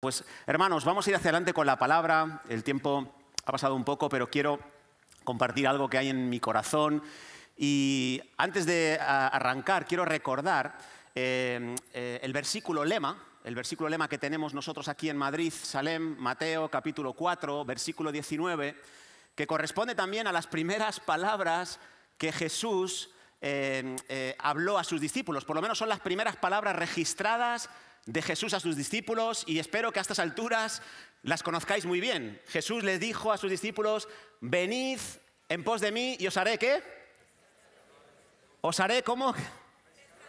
Pues hermanos, vamos a ir hacia adelante con la palabra. El tiempo ha pasado un poco, pero quiero compartir algo que hay en mi corazón. Y antes de arrancar, quiero recordar eh, eh, el versículo lema, el versículo lema que tenemos nosotros aquí en Madrid, Salem, Mateo, capítulo 4, versículo 19, que corresponde también a las primeras palabras que Jesús eh, habló a sus discípulos. Por lo menos son las primeras palabras registradas de Jesús a sus discípulos y espero que a estas alturas las conozcáis muy bien. Jesús les dijo a sus discípulos, venid en pos de mí y os haré qué? Os haré como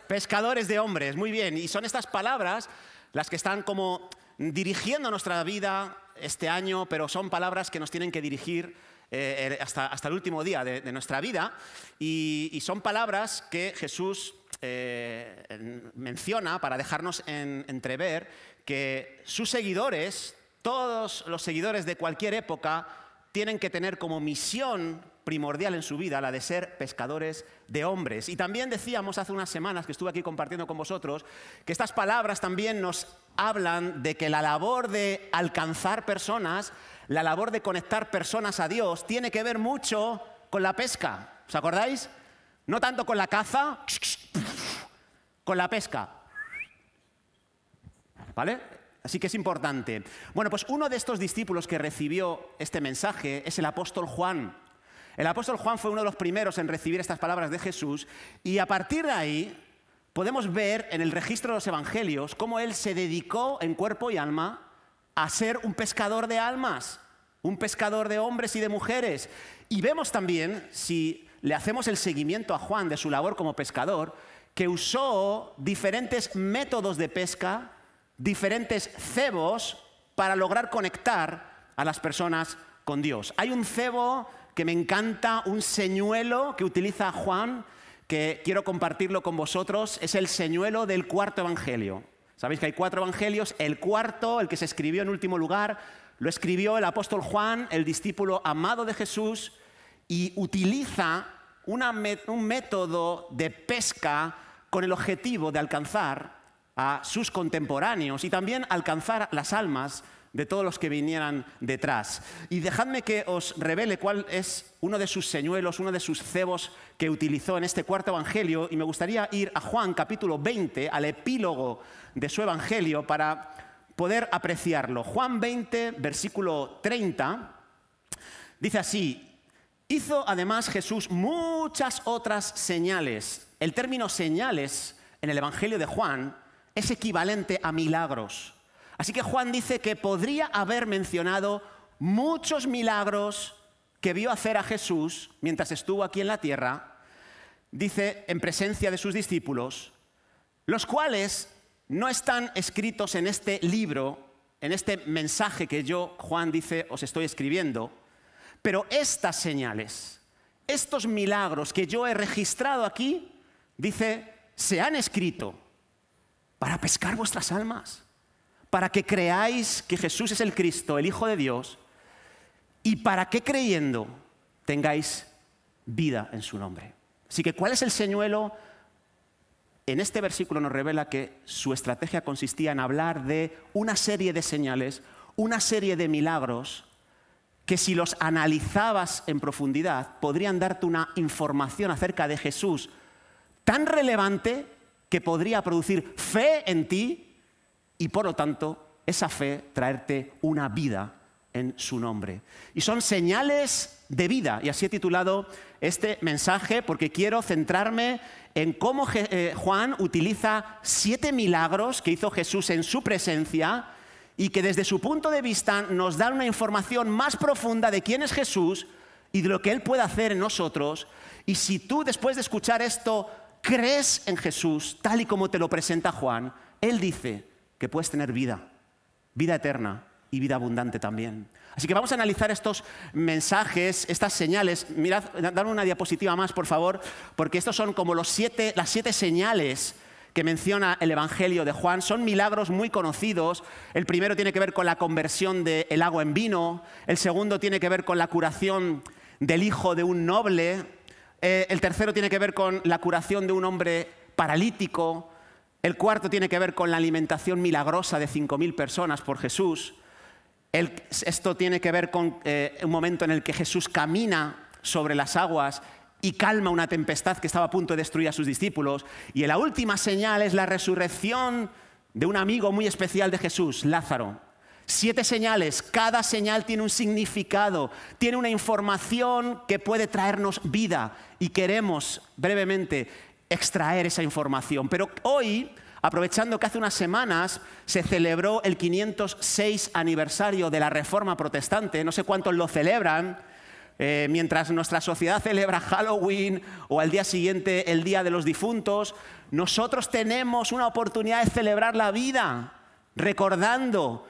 pescadores de hombres, muy bien. Y son estas palabras las que están como dirigiendo nuestra vida este año, pero son palabras que nos tienen que dirigir eh, eh, hasta, hasta, el último día de, nuestra vida. Y, son palabras que Jesús eh, menciona para dejarnos entrever que sus seguidores, todos los seguidores de cualquier época, tienen que tener como misión primordial en su vida, la de ser pescadores de hombres. Y también decíamos hace unas semanas que estuve aquí compartiendo con vosotros que estas palabras también nos hablan de que la labor de alcanzar personas la labor de conectar personas a Dios tiene que ver mucho con la pesca. ¿Os acordáis? No tanto con la caza, con la pesca. ¿Vale? Así que es importante. Bueno, pues uno de estos discípulos que recibió este mensaje es el apóstol Juan. El apóstol Juan fue uno de los primeros en recibir estas palabras de Jesús y a partir de ahí podemos ver en el registro de los evangelios cómo él se dedicó en cuerpo y alma a ser un pescador de almas, un pescador de hombres y de mujeres. Y vemos también, si le hacemos el seguimiento a Juan de su labor como pescador, que usó diferentes métodos de pesca, diferentes cebos, para lograr conectar a las personas con Dios. Hay un cebo que me encanta, un señuelo que utiliza Juan, que quiero compartirlo con vosotros, es el señuelo del cuarto evangelio. Sabéis que hay cuatro evangelios, el cuarto, el que se escribió en último lugar, lo escribió el apóstol Juan, el discípulo amado de Jesús, y utiliza un método de pesca con el objetivo de alcanzar a sus contemporáneos y también alcanzar las almas de todos los que vinieran detrás. Y dejadme que os revele cuál es uno de sus señuelos, uno de sus cebos que utilizó en este cuarto evangelio. Y me gustaría ir a Juan capítulo 20, al epílogo de su evangelio, para poder apreciarlo. Juan 20, versículo 30, dice así, hizo además Jesús muchas otras señales. El término señales en el evangelio de Juan es equivalente a milagros. Así que Juan dice que podría haber mencionado muchos milagros que vio hacer a Jesús mientras estuvo aquí en la tierra, dice en presencia de sus discípulos, los cuales no están escritos en este libro, en este mensaje que yo, Juan dice, os estoy escribiendo, pero estas señales, estos milagros que yo he registrado aquí, dice, se han escrito para pescar vuestras almas para que creáis que Jesús es el Cristo, el Hijo de Dios, y para que creyendo tengáis vida en su nombre. Así que, ¿cuál es el señuelo? En este versículo nos revela que su estrategia consistía en hablar de una serie de señales, una serie de milagros, que si los analizabas en profundidad podrían darte una información acerca de Jesús tan relevante que podría producir fe en ti y por lo tanto esa fe traerte una vida en su nombre. Y son señales de vida, y así he titulado este mensaje porque quiero centrarme en cómo eh, Juan utiliza siete milagros que hizo Jesús en su presencia y que desde su punto de vista nos dan una información más profunda de quién es Jesús y de lo que Él puede hacer en nosotros. Y si tú después de escuchar esto crees en Jesús tal y como te lo presenta Juan, Él dice, que puedes tener vida, vida eterna y vida abundante también. Así que vamos a analizar estos mensajes, estas señales. Mirad, dame una diapositiva más, por favor, porque estos son como los las siete señales que menciona el Evangelio de Juan. Son milagros muy conocidos. El primero tiene que ver con la conversión del agua en vino. El segundo tiene que ver con la curación del hijo de un noble. Eh, el tercero tiene que ver con la curación de un hombre paralítico. El cuarto tiene que ver con la alimentación milagrosa de 5.000 personas por Jesús. esto tiene que ver con eh, un momento en el que Jesús camina sobre las aguas y calma una tempestad que estaba a punto de destruir a sus discípulos. Y la última señal es la resurrección de un amigo muy especial de Jesús, Lázaro. Siete señales, cada señal tiene un significado, tiene una información que puede traernos vida. Y queremos brevemente extraer esa información. Pero hoy, aprovechando que hace unas semanas se celebró el 506 aniversario de la Reforma Protestante, no sé cuántos lo celebran, eh, mientras nuestra sociedad celebra Halloween o al día siguiente el Día de los Difuntos, nosotros tenemos una oportunidad de celebrar la vida, recordando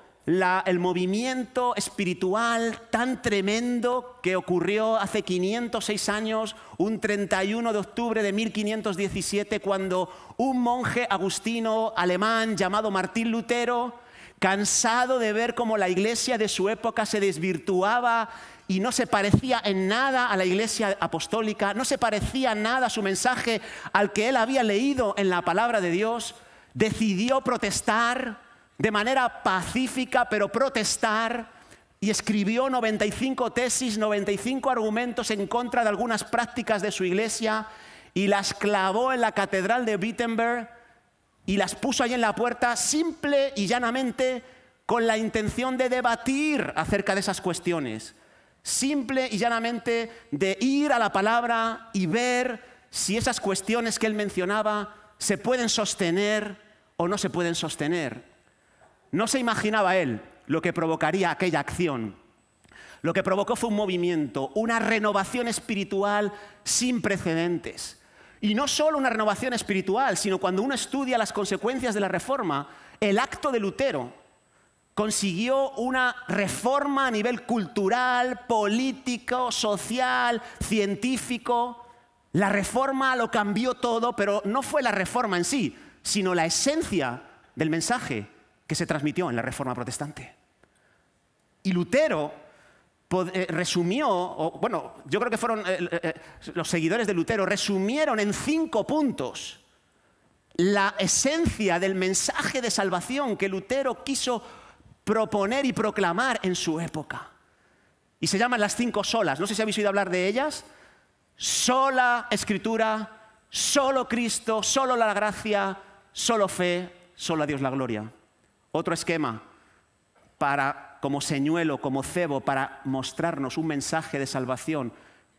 el movimiento espiritual tan tremendo que ocurrió hace 506 años, un 31 de octubre de 1517, cuando un monje agustino alemán llamado Martín Lutero, cansado de ver cómo la iglesia de su época se desvirtuaba y no se parecía en nada a la iglesia apostólica, no se parecía nada a su mensaje al que él había leído en la palabra de Dios, decidió protestar de manera pacífica, pero protestar, y escribió 95 tesis, 95 argumentos en contra de algunas prácticas de su iglesia, y las clavó en la catedral de Wittenberg y las puso ahí en la puerta simple y llanamente con la intención de debatir acerca de esas cuestiones. Simple y llanamente de ir a la palabra y ver si esas cuestiones que él mencionaba se pueden sostener o no se pueden sostener. No se imaginaba él lo que provocaría aquella acción. Lo que provocó fue un movimiento, una renovación espiritual sin precedentes. Y no solo una renovación espiritual, sino cuando uno estudia las consecuencias de la reforma, el acto de Lutero consiguió una reforma a nivel cultural, político, social, científico. La reforma lo cambió todo, pero no fue la reforma en sí, sino la esencia del mensaje que se transmitió en la Reforma Protestante. Y Lutero eh, resumió, bueno, yo creo que fueron eh, eh, los seguidores de Lutero, resumieron en cinco puntos la esencia del mensaje de salvación que Lutero quiso proponer y proclamar en su época. Y se llaman las cinco solas. No sé si habéis oído hablar de ellas. Sola escritura, solo Cristo, solo la gracia, solo fe, solo a Dios la gloria. Otro esquema para, como señuelo, como cebo, para mostrarnos un mensaje de salvación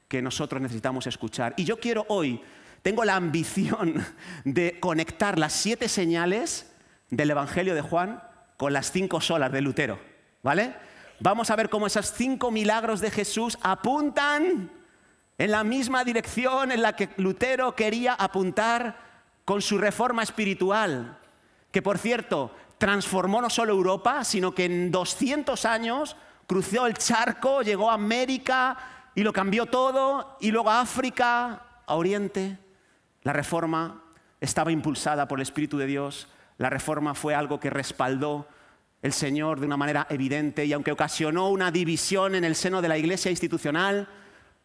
que nosotros necesitamos escuchar. Y yo quiero hoy, tengo la ambición de conectar las siete señales del Evangelio de Juan con las cinco solas de Lutero, ¿vale? Vamos a ver cómo esos cinco milagros de Jesús apuntan en la misma dirección en la que Lutero quería apuntar con su reforma espiritual. Que por cierto, transformó no solo Europa, sino que en 200 años cruzó el charco, llegó a América y lo cambió todo, y luego a África, a Oriente. La reforma estaba impulsada por el Espíritu de Dios, la reforma fue algo que respaldó el Señor de una manera evidente y aunque ocasionó una división en el seno de la iglesia institucional,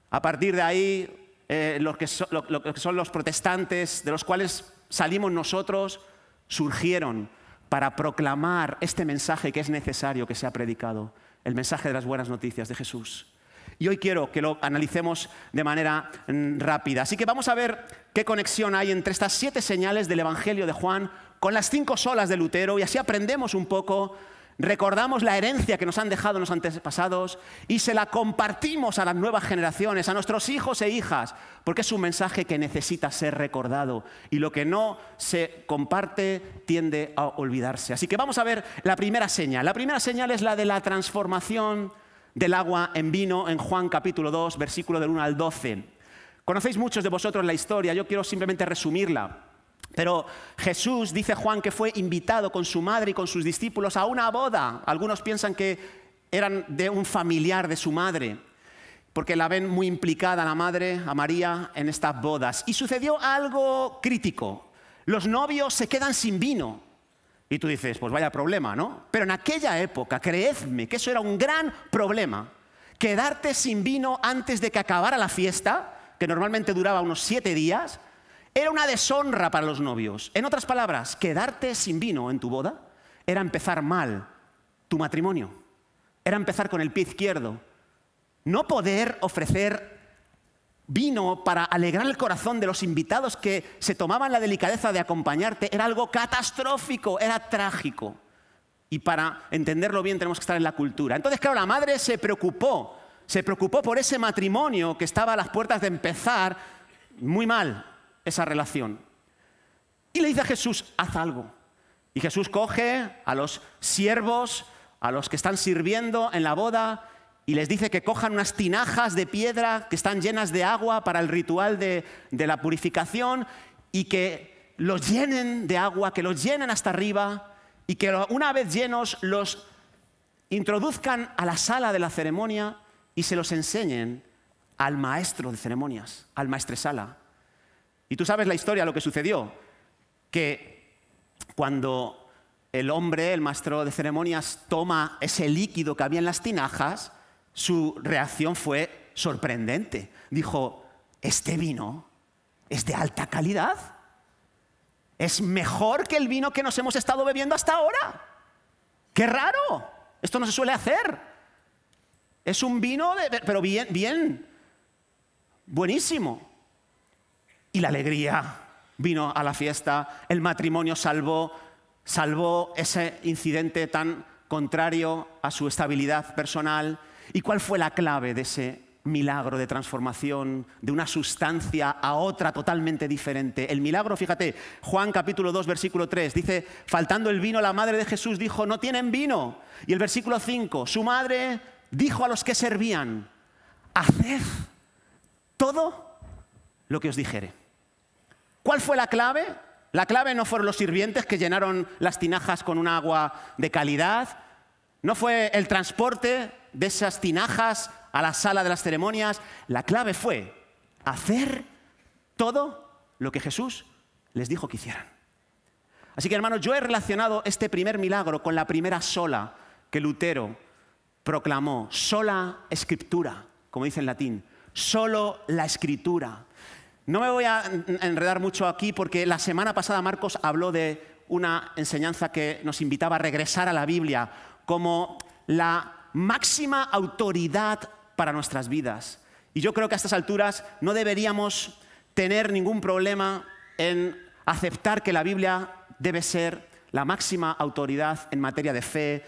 a partir de ahí eh, los que son los protestantes, de los cuales salimos nosotros, surgieron para proclamar este mensaje que es necesario que sea predicado, el mensaje de las buenas noticias de Jesús. Y hoy quiero que lo analicemos de manera mm, rápida. Así que vamos a ver qué conexión hay entre estas siete señales del Evangelio de Juan con las cinco solas de Lutero y así aprendemos un poco recordamos la herencia que nos han dejado los antepasados y se la compartimos a las nuevas generaciones, a nuestros hijos e hijas, porque es un mensaje que necesita ser recordado y lo que no se comparte tiende a olvidarse. Así que vamos a ver la primera señal. La primera señal es la de la transformación del agua en vino en Juan capítulo 2, versículo del 1 al 12. Conocéis muchos de vosotros la historia, yo quiero simplemente resumirla. Pero Jesús, dice Juan, que fue invitado con su madre y con sus discípulos a una boda. Algunos piensan que eran de un familiar de su madre, porque la ven muy implicada la madre, a María, en estas bodas. Y sucedió algo crítico. Los novios se quedan sin vino. Y tú dices, pues vaya problema, ¿no? Pero en aquella época, creedme que eso era un gran problema. Quedarte sin vino antes de que acabara la fiesta, que normalmente duraba unos siete días, era una deshonra para los novios. En otras palabras, quedarte sin vino en tu boda era empezar mal tu matrimonio. Era empezar con el pie izquierdo. No poder ofrecer vino para alegrar el corazón de los invitados que se tomaban la delicadeza de acompañarte era algo catastrófico, era trágico. Y para entenderlo bien tenemos que estar en la cultura. Entonces, claro, la madre se preocupó, se preocupó por ese matrimonio que estaba a las puertas de empezar muy mal, esa relación. Y le dice a Jesús, haz algo. Y Jesús coge a los siervos, a los que están sirviendo en la boda, y les dice que cojan unas tinajas de piedra que están llenas de agua para el ritual de, de, la purificación y que los llenen de agua, que los llenen hasta arriba y que una vez llenos los introduzcan a la sala de la ceremonia y se los enseñen al maestro de ceremonias, al maestresala. Y tú sabes la historia, lo que sucedió, que cuando el hombre, el maestro de ceremonias, toma ese líquido que había en las tinajas, su reacción fue sorprendente. Dijo, este vino es de alta calidad, es mejor que el vino que nos hemos estado bebiendo hasta ahora. ¡Qué raro! Esto no se suele hacer. Es un vino, pero bien, bien, buenísimo y la alegría vino a la fiesta, el matrimonio salvó, salvó ese incidente tan contrario a su estabilidad personal. ¿Y cuál fue la clave de ese milagro de transformación de una sustancia a otra totalmente diferente. El milagro, fíjate, Juan capítulo 2, versículo 3, dice, faltando el vino, la madre de Jesús dijo, no tienen vino. Y el versículo 5, su madre dijo a los que servían, haced todo lo que os dijere. ¿Cuál fue la clave? La clave no fueron los sirvientes que llenaron las tinajas con un agua de calidad, no fue el transporte de esas tinajas a la sala de las ceremonias, la clave fue hacer todo lo que Jesús les dijo que hicieran. Así que hermanos, yo he relacionado este primer milagro con la primera sola que Lutero proclamó, sola escritura, como dice en latín, solo la escritura. No me voy a enredar mucho aquí porque la semana pasada Marcos habló de una enseñanza que nos invitaba a regresar a la Biblia como la máxima autoridad para nuestras vidas. Y yo creo que a estas alturas no deberíamos tener ningún problema en aceptar que la Biblia debe ser la máxima autoridad en materia de fe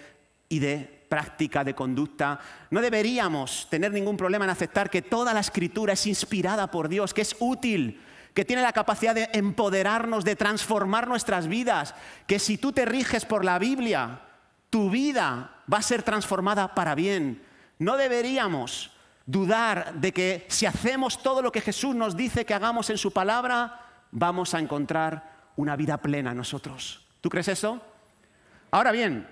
y de práctica, de conducta. No deberíamos tener ningún problema en aceptar que toda la escritura es inspirada por Dios, que es útil, que tiene la capacidad de empoderarnos, de transformar nuestras vidas, que si tú te riges por la Biblia, tu vida va a ser transformada para bien. No deberíamos dudar de que si hacemos todo lo que Jesús nos dice que hagamos en su palabra, vamos a encontrar una vida plena nosotros. ¿Tú crees eso? Ahora bien,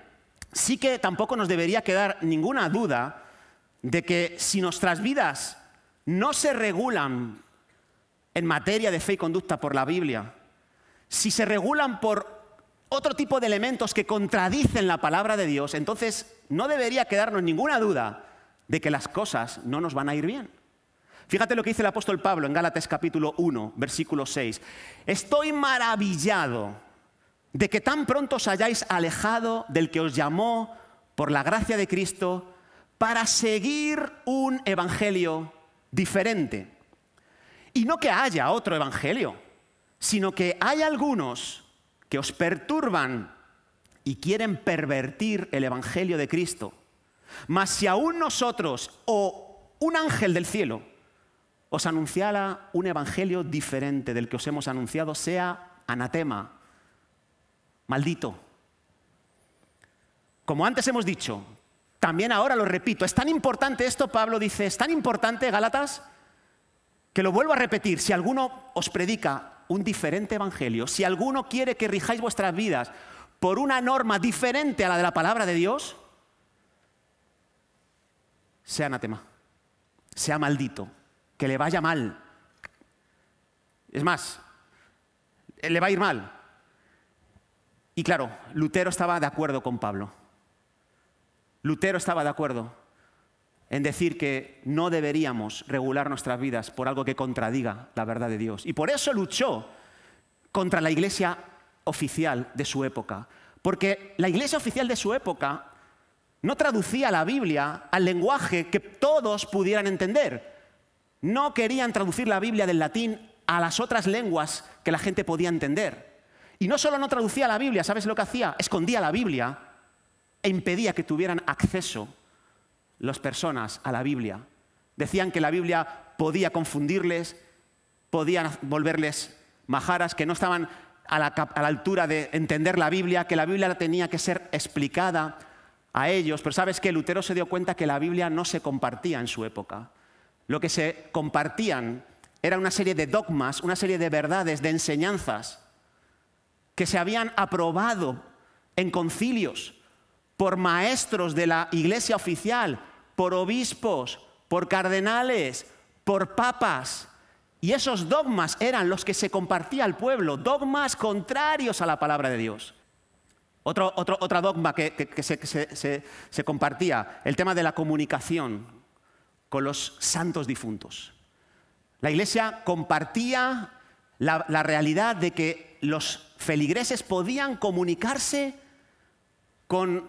sí que tampoco nos debería quedar ninguna duda de que si nuestras vidas no se regulan en materia de fe y conducta por la Biblia, si se regulan por otro tipo de elementos que contradicen la palabra de Dios, entonces no debería quedarnos ninguna duda de que las cosas no nos van a ir bien. Fíjate lo que dice el apóstol Pablo en Gálatas capítulo 1, versículo 6. Estoy maravillado de que tan pronto os hayáis alejado del que os llamó por la gracia de Cristo para seguir un evangelio diferente. Y no que haya otro evangelio, sino que hay algunos que os perturban y quieren pervertir el evangelio de Cristo. Mas si aún nosotros o un ángel del cielo os anunciara un evangelio diferente del que os hemos anunciado, sea anatema maldito. Como antes hemos dicho, también ahora lo repito, es tan importante esto, Pablo dice, es tan importante, Gálatas, que lo vuelvo a repetir, si alguno os predica un diferente evangelio, si alguno quiere que rijáis vuestras vidas por una norma diferente a la de la palabra de Dios, sea anatema, sea maldito, que le vaya mal. Es más, le va a ir mal, y claro, Lutero estaba de acuerdo con Pablo. Lutero estaba de acuerdo en decir que no deberíamos regular nuestras vidas por algo que contradiga la verdad de Dios. Y por eso luchó contra la iglesia oficial de su época. Porque la iglesia oficial de su época no traducía la Biblia al lenguaje que todos pudieran entender. No querían traducir la Biblia del latín a las otras lenguas que la gente podía entender. Y no solo no traducía la Biblia, ¿sabes lo que hacía? Escondía la Biblia e impedía que tuvieran acceso las personas a la Biblia. Decían que la Biblia podía confundirles, podía volverles majaras, que no estaban a la, a la altura de entender la Biblia, que la Biblia tenía que ser explicada a ellos. Pero sabes que Lutero se dio cuenta que la Biblia no se compartía en su época. Lo que se compartían era una serie de dogmas, una serie de verdades, de enseñanzas que se habían aprobado en concilios por maestros de la iglesia oficial, por obispos, por cardenales, por papas. Y esos dogmas eran los que se compartía al pueblo, dogmas contrarios a la palabra de Dios. Otro, otra dogma que, se compartía, el tema de la comunicación con los santos difuntos. La iglesia compartía la, realidad de que los feligreses podían comunicarse con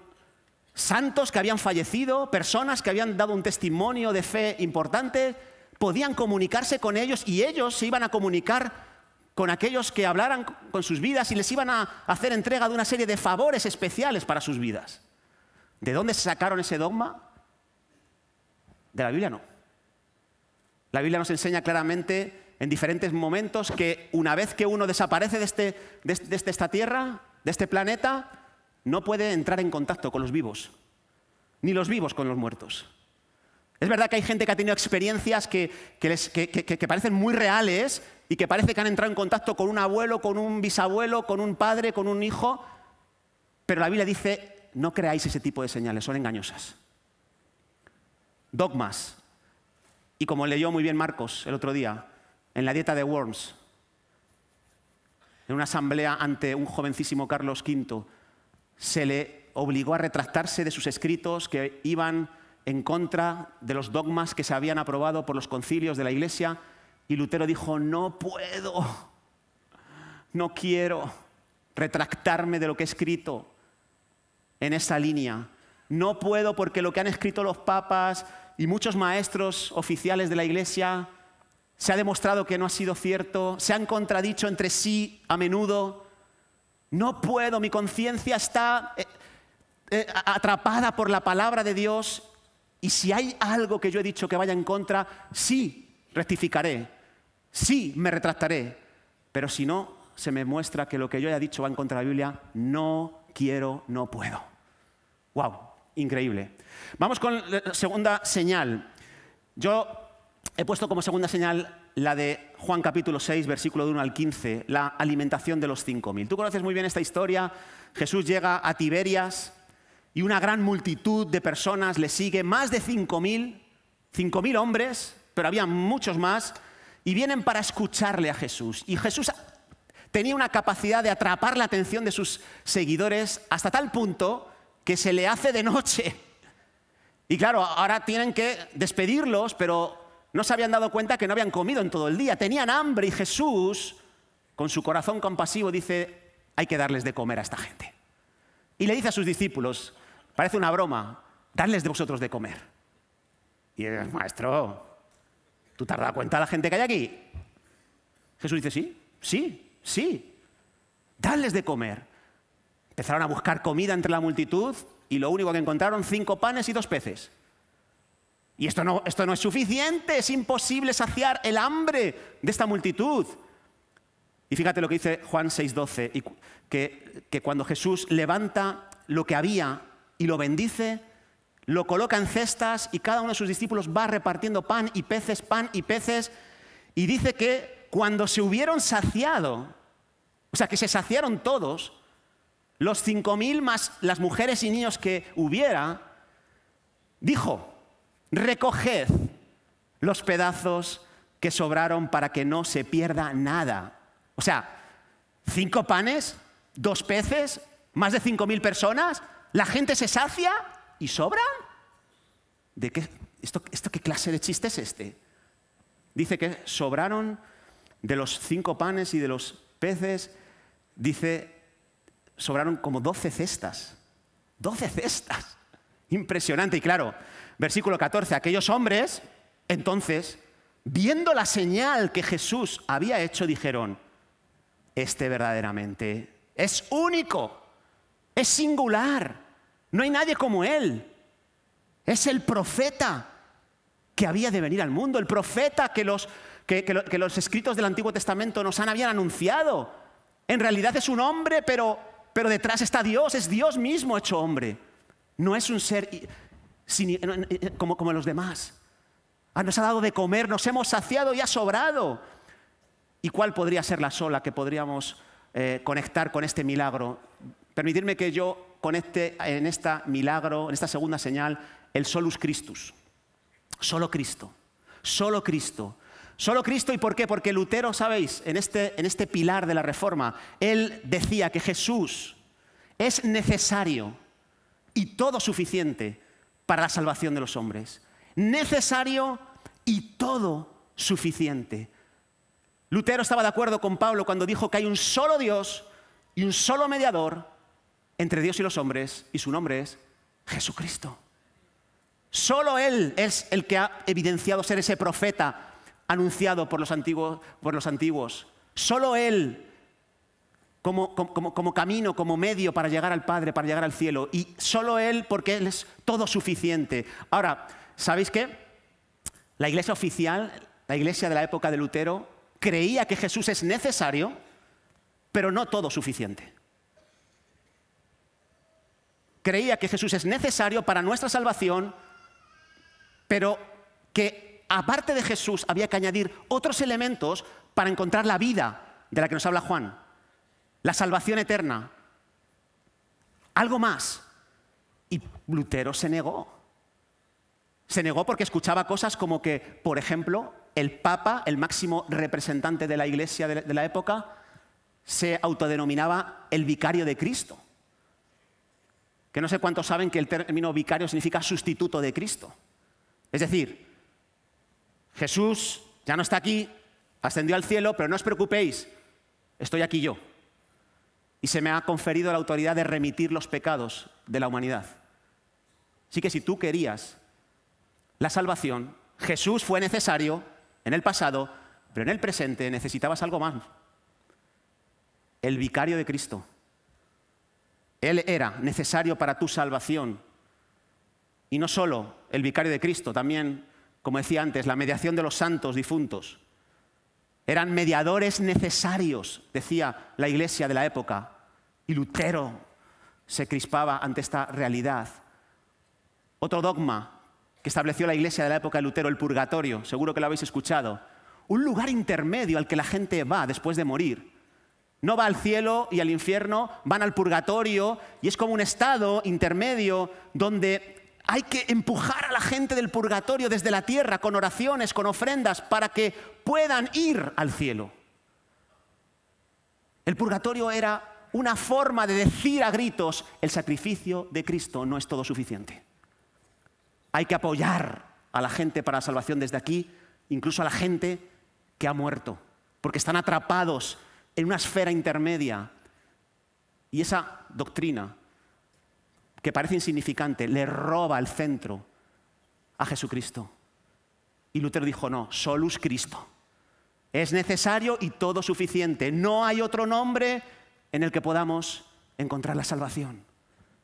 santos que habían fallecido, personas que habían dado un testimonio de fe importante, podían comunicarse con ellos y ellos se iban a comunicar con aquellos que hablaran con sus vidas y les iban a hacer entrega de una serie de favores especiales para sus vidas. ¿De dónde se sacaron ese dogma? De la Biblia no. La Biblia nos enseña claramente en diferentes momentos que una vez que uno desaparece de, este, este, este, esta tierra, de este planeta, no puede entrar en contacto con los vivos, ni los vivos con los muertos. Es verdad que hay gente que ha tenido experiencias que, que, parecen muy reales y que parece que han entrado en contacto con un abuelo, con un bisabuelo, con un padre, con un hijo, pero la Biblia dice, no creáis ese tipo de señales, son engañosas. Dogmas. Y como leyó muy bien Marcos el otro día, en la dieta de Worms, en una asamblea ante un jovencísimo Carlos V, se le obligó a retractarse de sus escritos que iban en contra de los dogmas que se habían aprobado por los concilios de la Iglesia y Lutero dijo, no puedo, no quiero retractarme de lo que he escrito en esa línea. No puedo porque lo que han escrito los papas y muchos maestros oficiales de la Iglesia se ha demostrado que no ha sido cierto, se han contradicho entre sí a menudo. No puedo, mi conciencia está eh, eh, atrapada por la palabra de Dios y si hay algo que yo he dicho que vaya en contra, sí rectificaré, sí me retractaré, pero si no, se me muestra que lo que yo he dicho va en contra de la Biblia, no quiero, no puedo. ¡Wow! Increíble. Vamos con la segunda señal. Yo He puesto como segunda señal la de Juan capítulo 6, versículo de 1 al 15, la alimentación de los 5.000. Tú conoces muy bien esta historia. Jesús llega a Tiberias y una gran multitud de personas le sigue, más de 5.000, 5.000 hombres, pero había muchos más, y vienen para escucharle a Jesús. Y Jesús tenía una capacidad de atrapar la atención de sus seguidores hasta tal punto que se le hace de noche. Y claro, ahora tienen que despedirlos, pero no se habían dado cuenta que no habían comido en todo el día, tenían hambre y Jesús, con su corazón compasivo, dice, hay que darles de comer a esta gente. Y le dice a sus discípulos, parece una broma, darles de vosotros de comer. Y el maestro, ¿tú te has cuenta de la gente que hay aquí? Jesús dice, sí, sí, sí, darles de comer. Empezaron a buscar comida entre la multitud y lo único que encontraron, cinco panes y dos peces. Y esto no, esto no es suficiente, es imposible saciar el hambre de esta multitud. Y fíjate lo que dice Juan 6:12, que, que cuando Jesús levanta lo que había y lo bendice, lo coloca en cestas y cada uno de sus discípulos va repartiendo pan y peces, pan y peces, y dice que cuando se hubieron saciado, o sea, que se saciaron todos, los cinco mil más las mujeres y niños que hubiera, dijo, recoged los pedazos que sobraron para que no se pierda nada. O sea, cinco panes, dos peces, más de cinco mil personas, la gente se sacia y sobra. ¿De qué? ¿Esto qué clase de chiste es este? Dice que sobraron de los cinco panes y de los peces, dice, sobraron como doce cestas. Doce cestas. Impresionante. Y claro, Versículo 14, aquellos hombres, entonces, viendo la señal que Jesús había hecho, dijeron, este verdaderamente es único, es singular, no hay nadie como él, es el profeta que había de venir al mundo, el profeta que los, los escritos del Antiguo Testamento nos han, habían anunciado. En realidad es un hombre, pero, pero detrás está Dios, es Dios mismo hecho hombre. No es un ser eh, eh, eh, como, los demás. Ah, nos ha dado de comer, nos hemos saciado y ha sobrado. ¿Y cuál podría ser la sola que podríamos conectar con este milagro? Permitirme que yo conecte en este milagro, en esta segunda señal, el solus Christus. Solo Cristo. Solo Cristo. Solo Cristo y por qué? Porque Lutero, sabéis, en este, en este pilar de la Reforma, él decía que Jesús es necesario y todo suficiente para la salvación de los hombres. Necesario y todo suficiente. Lutero estaba de acuerdo con Pablo cuando dijo que hay un solo Dios y un solo mediador entre Dios y los hombres, y su nombre es Jesucristo. Solo Él es el que ha evidenciado ser ese profeta anunciado por los antiguos. Por los antiguos. Solo Él como, camino, como medio para llegar al Padre, para llegar al cielo. Y solo Él, porque Él es todo suficiente. Ahora, ¿sabéis qué? La iglesia oficial, la iglesia de la época de Lutero, creía que Jesús es necesario, pero no todo suficiente. Creía que Jesús es necesario para nuestra salvación, pero que aparte de Jesús había que añadir otros elementos para encontrar la vida de la que nos habla Juan la salvación eterna, algo más. Y Lutero se negó. Se negó porque escuchaba cosas como que, por ejemplo, el Papa, el máximo representante de la Iglesia de la época, se autodenominaba el vicario de Cristo. Que no sé cuántos saben que el término vicario significa sustituto de Cristo. Es decir, Jesús ya no está aquí, ascendió al cielo, pero no os preocupéis, estoy aquí yo y se me ha conferido la autoridad de remitir los pecados de la humanidad. Así que si tú querías la salvación, Jesús fue necesario en el pasado, pero en el presente necesitabas algo más. El vicario de Cristo. Él era necesario para tu salvación. Y no solo el vicario de Cristo, también, como decía antes, la mediación de los santos difuntos. Eran mediadores necesarios, decía la iglesia de la época. Y Lutero se crispaba ante esta realidad. Otro dogma que estableció la iglesia de la época de Lutero, el purgatorio, seguro que lo habéis escuchado. Un lugar intermedio al que la gente va después de morir. No va al cielo y al infierno, van al purgatorio y es como un estado intermedio donde hay que empujar a la gente del purgatorio desde la tierra con oraciones, con ofrendas, para que puedan ir al cielo. El purgatorio era una forma de decir a gritos, el sacrificio de Cristo no es todo suficiente. Hay que apoyar a la gente para la salvación desde aquí, incluso a la gente que ha muerto, porque están atrapados en una esfera intermedia. Y esa doctrina que parece insignificante, le roba el centro a Jesucristo. Y Lutero dijo, no, solus Cristo. Es necesario y todo suficiente. No hay otro nombre en el que podamos encontrar la salvación.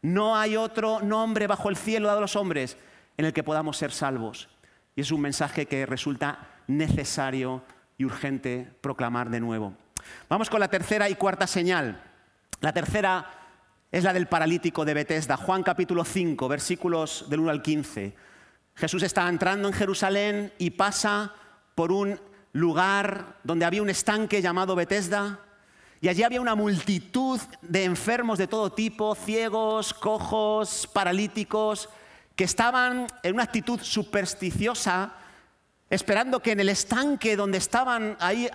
No hay otro nombre bajo el cielo dado a los hombres en el que podamos ser salvos. Y es un mensaje que resulta necesario y urgente proclamar de nuevo. Vamos con la tercera y cuarta señal. La tercera es la del paralítico de Betesda, Juan capítulo 5, versículos del 1 al 15. Jesús está entrando en Jerusalén y pasa por un lugar donde había un estanque llamado Betesda, y allí había una multitud de enfermos de todo tipo, ciegos, cojos, paralíticos, que estaban en una actitud supersticiosa, esperando que en el estanque donde estaban ahí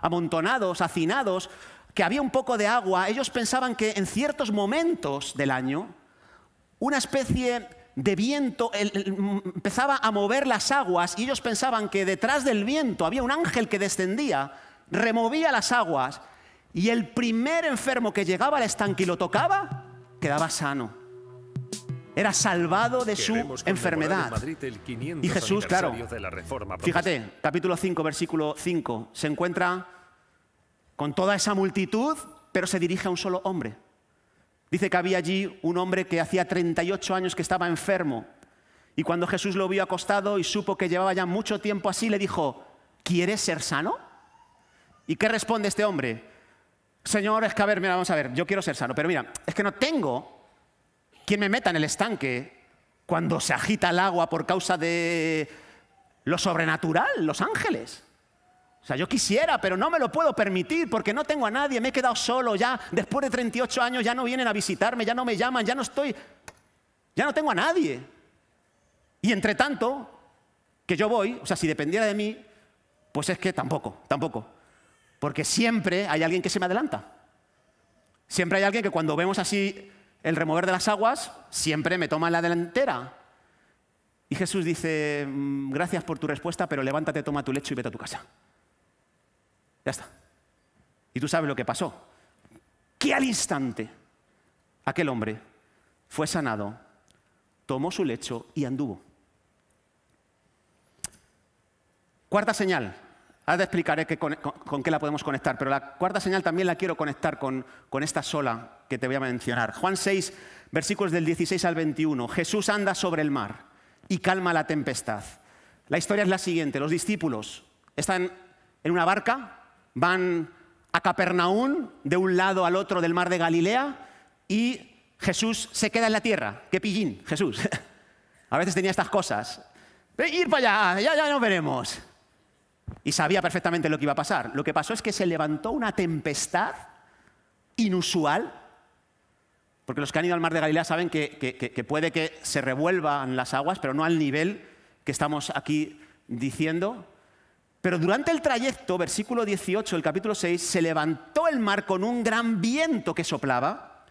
amontonados, hacinados, que había un poco de agua, ellos pensaban que en ciertos momentos del año una especie de viento empezaba a mover las aguas y ellos pensaban que detrás del viento había un ángel que descendía, removía las aguas y el primer enfermo que llegaba al estanque y lo tocaba quedaba sano. Era salvado de su enfermedad. y Jesús, claro, fíjate, capítulo 5, versículo 5, se encuentra con toda esa multitud, pero se dirige a un solo hombre. Dice que había allí un hombre que hacía 38 años que estaba enfermo. Y cuando Jesús lo vio acostado y supo que llevaba ya mucho tiempo así, le dijo, ¿quieres ser sano? ¿Y qué responde este hombre? Señor, es que a ver, mira, vamos a ver, yo quiero ser sano, pero mira, es que no tengo quien me meta en el estanque cuando se agita el agua por causa de lo sobrenatural, los ángeles. O sea, yo quisiera, pero no me lo puedo permitir porque no tengo a nadie, me he quedado solo ya, después de 38 años ya no vienen a visitarme, ya no me llaman, ya no estoy, ya no tengo a nadie. Y entre tanto, que yo voy, o sea, si dependiera de mí, pues es que tampoco, tampoco. Porque siempre hay alguien que se me adelanta. Siempre hay alguien que cuando vemos así el remover de las aguas, siempre me toma la delantera. Y Jesús dice, mm, gracias por tu respuesta, pero levántate, toma tu lecho y vete a tu casa. Ya está. Y tú sabes lo que pasó. Que al instante aquel hombre fue sanado, tomó su lecho y anduvo. Cuarta señal. Ahora te explicaré con, qué la podemos conectar, pero la cuarta señal también la quiero conectar con, con esta sola que te voy a mencionar. Juan 6, versículos del 16 al 21. Jesús anda sobre el mar y calma la tempestad. La historia es la siguiente. Los discípulos están en una barca van a Capernaum, de un lado al otro del mar de Galilea, y Jesús se queda en la tierra. ¡Qué pillín, Jesús! a veces tenía estas cosas. Ir para allá, ya, ya nos veremos. Y sabía perfectamente lo que iba a pasar. Lo que pasó es que se levantó una tempestad inusual, porque los que han ido al mar de Galilea saben que puede que se revuelvan las aguas, pero no al nivel que estamos aquí diciendo, pero durante el trayecto, versículo 18 el capítulo 6, se levantó el mar con un gran viento que soplaba,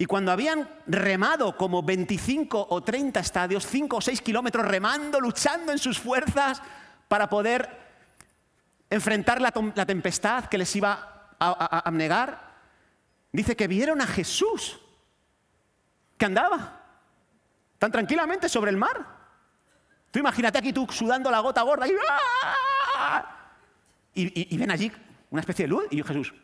y cuando habían remado como 25 o 30 estadios, 5 o 6 kilómetros, remando, luchando en sus fuerzas para poder enfrentar la, tempestad que les iba a abnegar, dice que vieron a Jesús, que andaba tan tranquilamente sobre el mar. Tú imagínate aquí tú sudando la gota gorda y ¡ah! y, ven allí una especie de luz y yo, Jesús.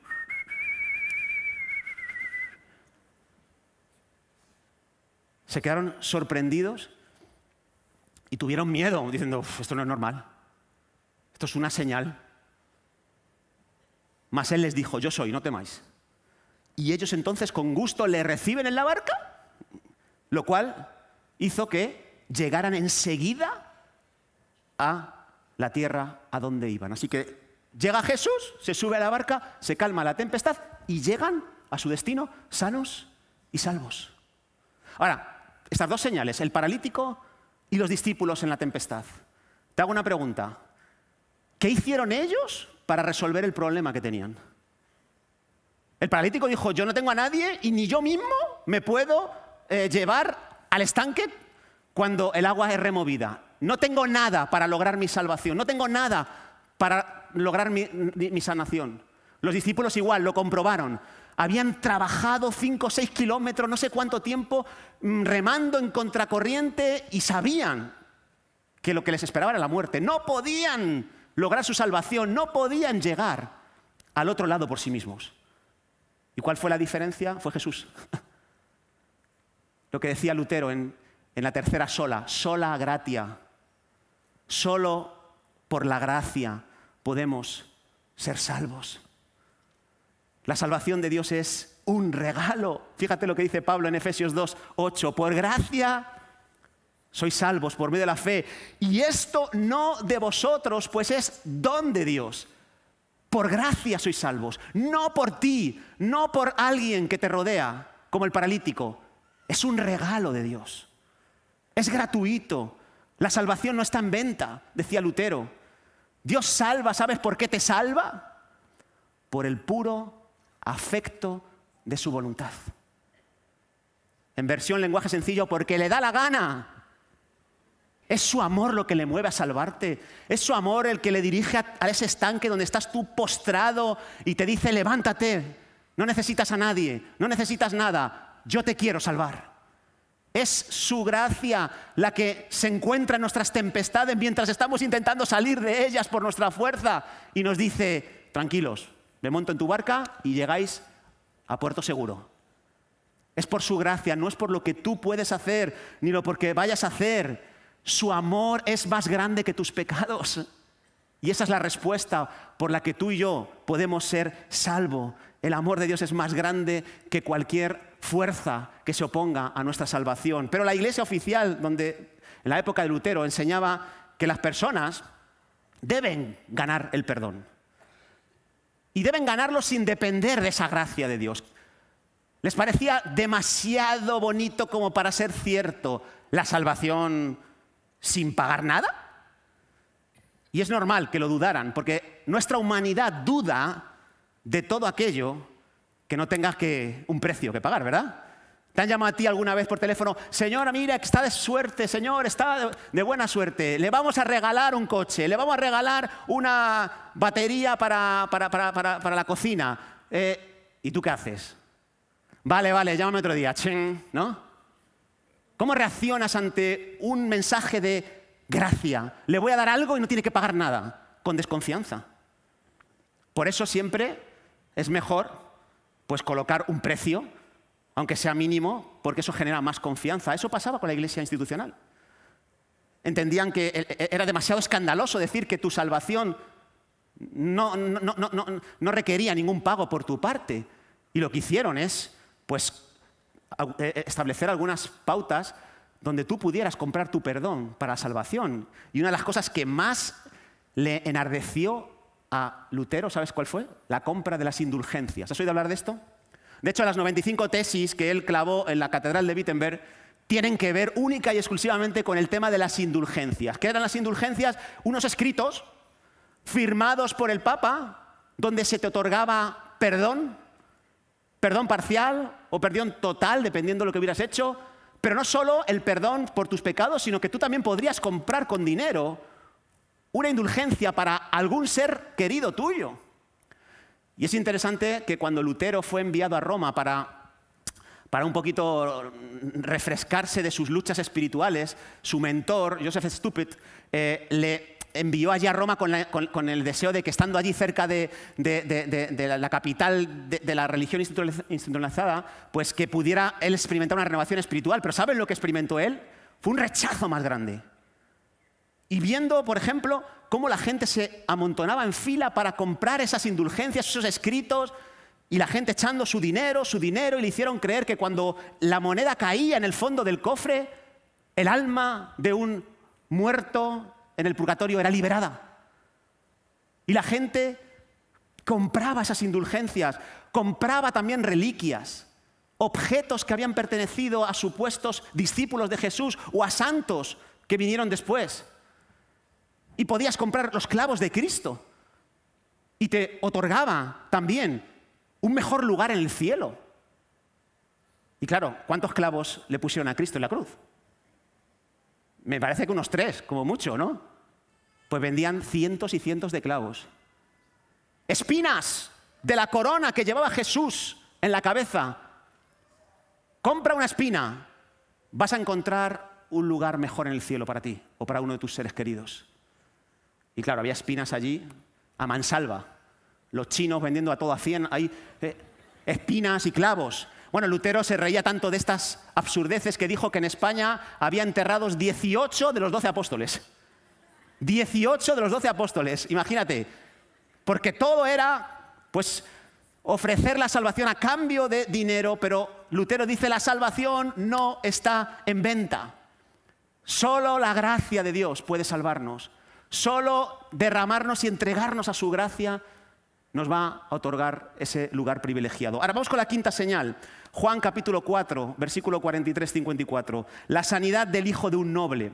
Se quedaron sorprendidos y tuvieron miedo, diciendo, esto no es normal, esto es una señal. Mas él les dijo, yo soy, no temáis. Y ellos entonces con gusto le reciben en la barca, lo cual hizo que llegaran enseguida a la tierra a donde iban. Así que Llega Jesús, se sube a la barca, se calma la tempestad y llegan a su destino sanos y salvos. Ahora, estas dos señales, el paralítico y los discípulos en la tempestad. Te hago una pregunta. ¿Qué hicieron ellos para resolver el problema que tenían? El paralítico dijo, yo no tengo a nadie y ni yo mismo me puedo eh, llevar al estanque cuando el agua es removida. No tengo nada para lograr mi salvación, no tengo nada para lograr mi, sanación. Los discípulos igual, lo comprobaron. Habían trabajado cinco o seis kilómetros, no sé cuánto tiempo, mm, remando en contracorriente y sabían que lo que les esperaba era la muerte. No podían lograr su salvación, no podían llegar al otro lado por sí mismos. ¿Y cuál fue la diferencia? Fue Jesús. lo que decía Lutero en, en la tercera sola, sola gratia, solo por la gracia, podemos ser salvos. La salvación de Dios es un regalo. Fíjate lo que dice Pablo en Efesios 2, 8. Por gracia sois salvos por medio de la fe. Y esto no de vosotros, pues es don de Dios. Por gracia sois salvos. No por ti, no por alguien que te rodea, como el paralítico. Es un regalo de Dios. Es gratuito. La salvación no está en venta, decía Lutero. Dios salva, ¿sabes por qué te salva? Por el puro afecto de su voluntad. En versión lenguaje sencillo, porque le da la gana. Es su amor lo que le mueve a salvarte. Es su amor el que le dirige a ese estanque donde estás tú postrado y te dice, levántate. No necesitas a nadie, no necesitas nada. Yo te quiero salvar. Es su gracia la que se encuentra en nuestras tempestades mientras estamos intentando salir de ellas por nuestra fuerza y nos dice, tranquilos, me monto en tu barca y llegáis a puerto seguro. Es por su gracia, no es por lo que tú puedes hacer, ni lo porque vayas a hacer. Su amor es más grande que tus pecados. Y esa es la respuesta por la que tú y yo podemos ser salvos. El amor de Dios es más grande que cualquier fuerza que se oponga a nuestra salvación. Pero la iglesia oficial, donde en la época de Lutero enseñaba que las personas deben ganar el perdón. Y deben ganarlo sin depender de esa gracia de Dios. Les parecía demasiado bonito como para ser cierto la salvación sin pagar nada. Y es normal que lo dudaran, porque nuestra humanidad duda de todo aquello que no tengas que, un precio que pagar, ¿verdad? ¿Te han llamado a ti alguna vez por teléfono? Señora, mira, está de suerte, señor, está de buena suerte. Le vamos a regalar un coche, le vamos a regalar una batería para, la cocina. Eh, ¿Y tú qué haces? Vale, vale, llámame otro día. ¿no? ¿Cómo reaccionas ante un mensaje de gracia? Le voy a dar algo y no tiene que pagar nada. Con desconfianza. Por eso siempre es mejor pues colocar un precio, aunque sea mínimo, porque eso genera más confianza. Eso pasaba con la iglesia institucional. Entendían que e-, e-, era demasiado escandaloso decir que tu salvación no, requería ningún pago por tu parte. Y lo que hicieron es pues, e-, establecer algunas pautas donde tú pudieras comprar tu perdón para la salvación. Y una de las cosas que más le enardeció a Lutero, ¿sabes cuál fue? La compra de las indulgencias. ¿Has oído hablar de esto? De hecho, las 95 tesis que él clavó en la Catedral de Wittenberg tienen que ver única y exclusivamente con el tema de las indulgencias. ¿Qué eran las indulgencias? Unos escritos firmados por el Papa donde se te otorgaba perdón, perdón parcial o perdón total, dependiendo de lo que hubieras hecho, pero no solo el perdón por tus pecados, sino que tú también podrías comprar con dinero una indulgencia para algún ser querido tuyo. Y es interesante que cuando Lutero fue enviado a Roma para, un poquito refrescarse de sus luchas espirituales, su mentor, Joseph Stupid, eh, le envió allí a Roma con, el deseo de que estando allí cerca de, de la capital de, la religión institucionalizada, pues que pudiera él experimentar una renovación espiritual. Pero ¿saben lo que experimentó él? Fue un rechazo más grande. Y viendo, por ejemplo, cómo la gente se amontonaba en fila para comprar esas indulgencias, esos escritos, y la gente echando su dinero, su dinero, y le hicieron creer que cuando la moneda caía en el fondo del cofre, el alma de un muerto en el purgatorio era liberada. Y la gente compraba esas indulgencias, compraba también reliquias, objetos que habían pertenecido a supuestos discípulos de Jesús o a santos que vinieron después y podías comprar los clavos de Cristo. Y te otorgaba también un mejor lugar en el cielo. Y claro, ¿cuántos clavos le pusieron a Cristo en la cruz? Me parece que unos tres, como mucho, ¿no? Pues vendían cientos y cientos de clavos. Espinas de la corona que llevaba Jesús en la cabeza. Compra una espina, vas a encontrar un lugar mejor en el cielo para ti o para uno de tus seres queridos. Y claro, había espinas allí a mansalva. Los chinos vendiendo a a cien, hay eh, espinas y clavos. Bueno, Lutero se reía tanto de estas absurdeces que dijo que en España había enterrados 18 de los 12 apóstoles. 18 de los 12 apóstoles, imagínate. Porque todo era, pues, ofrecer la salvación a cambio de dinero, pero Lutero dice la salvación no está en venta. Solo la gracia de Dios puede salvarnos. Solo derramarnos y entregarnos a su gracia nos va a otorgar ese lugar privilegiado. Ahora vamos con la quinta señal. Juan capítulo 4, versículo 43-54. La sanidad del hijo de un noble,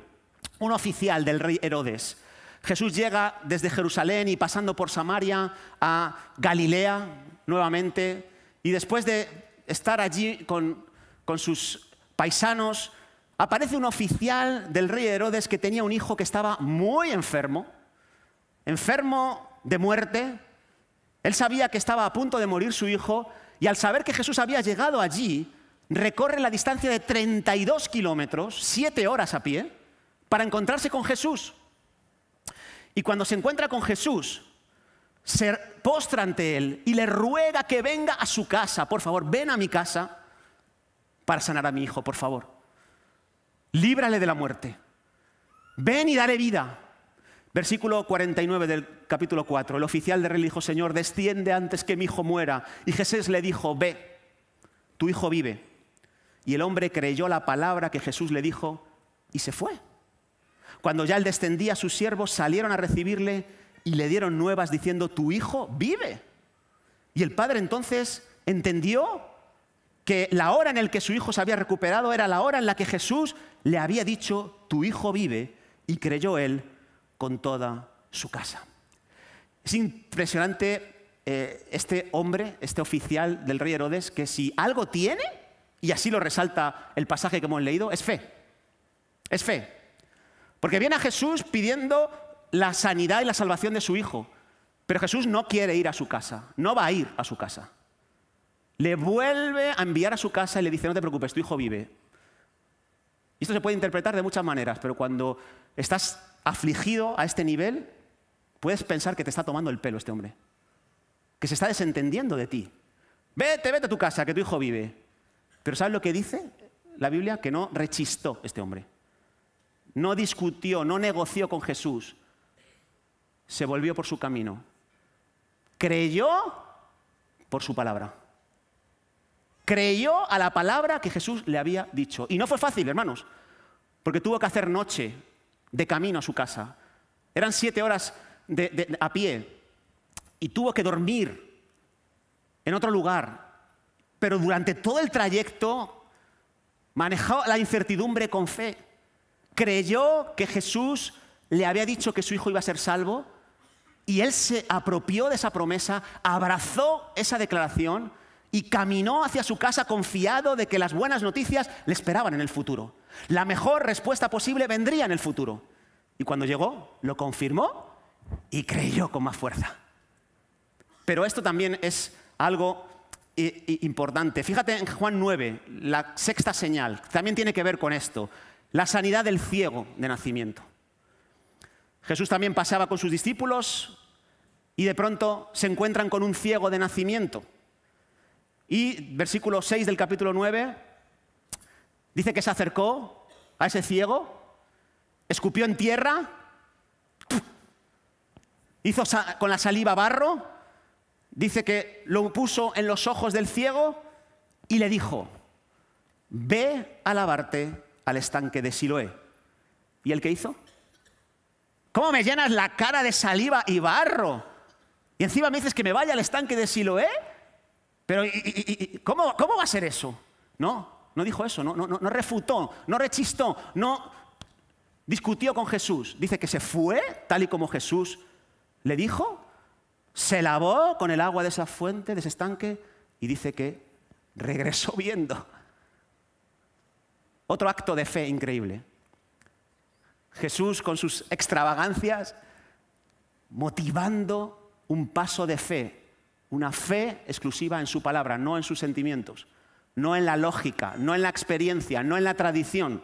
un oficial del rey Herodes. Jesús llega desde Jerusalén y pasando por Samaria a Galilea nuevamente. Y después de estar allí con, con sus paisanos, aparece un oficial del rey Herodes que tenía un hijo que estaba muy enfermo, enfermo de muerte. Él sabía que estaba a punto de morir su hijo y al saber que Jesús había llegado allí, recorre la distancia de 32 kilómetros, 7 horas a pie, para encontrarse con Jesús. Y cuando se encuentra con Jesús, se postra ante él y le ruega que venga a su casa, por favor, ven a mi casa para sanar a mi hijo, por favor líbrale de la muerte. Ven y daré vida. Versículo 49 del capítulo 4. El oficial de rey Señor, desciende antes que mi hijo muera. Y Jesús le dijo, ve, tu hijo vive. Y el hombre creyó la palabra que Jesús le dijo y se fue. Cuando ya él descendía, sus siervos salieron a recibirle y le dieron nuevas diciendo, tu hijo vive. Y el padre entonces entendió que la hora en la que su hijo se había recuperado era la hora en la que Jesús le había dicho, tu hijo vive, y creyó él con toda su casa. Es impresionante eh, este hombre, este oficial del rey Herodes, que si algo tiene, y así lo resalta el pasaje que hemos leído, es fe. Es fe. Porque viene a Jesús pidiendo la sanidad y la salvación de su hijo, pero Jesús no quiere ir a su casa, no va a ir a su casa le vuelve a enviar a su casa y le dice, no te preocupes, tu hijo vive. Y esto se puede interpretar de muchas maneras, pero cuando estás afligido a este nivel, puedes pensar que te está tomando el pelo este hombre, que se está desentendiendo de ti. Vete, vete a tu casa, que tu hijo vive. Pero ¿sabes lo que dice la Biblia? Que no rechistó este hombre. No discutió, no negoció con Jesús. Se volvió por su camino. Creyó por su palabra creyó a la palabra que Jesús le había dicho. Y no fue fácil, hermanos, porque tuvo que hacer noche de camino a su casa. Eran siete horas a pie y tuvo que dormir en otro lugar. Pero durante todo el trayecto manejó la incertidumbre con fe. Creyó que Jesús le había dicho que su hijo iba a ser salvo y él se apropió de esa promesa, abrazó esa declaración y caminó hacia su casa confiado de que las buenas noticias le esperaban en el futuro. La mejor respuesta posible vendría en el futuro. Y cuando llegó, lo confirmó y creyó con más fuerza. Pero esto también es algo eh, importante. Fíjate en Juan 9, la sexta señal, también tiene que ver con esto, la sanidad del ciego de nacimiento. Jesús también pasaba con sus discípulos y de pronto se encuentran con un ciego de nacimiento. Y versículo 6 del capítulo 9 dice que se acercó a ese ciego, escupió en tierra, hizo con la saliva barro, dice que lo puso en los ojos del ciego y le dijo, ve a lavarte al estanque de Siloé. ¿Y el qué hizo? ¿Cómo me llenas la cara de saliva y barro? Y encima me dices que me vaya al estanque de Siloé. Pero ¿y, cómo va a ser eso? No, no dijo eso, no, no, no refutó, no rechistó, no discutió con Jesús. Dice que se fue tal y como Jesús le dijo, se lavó con el agua de esa fuente, de ese estanque, y dice que regresó viendo. Otro acto de fe increíble. Jesús con sus extravagancias motivando un paso de fe una fe exclusiva en su palabra, no en sus sentimientos, no en la lógica, no en la experiencia, no en la tradición,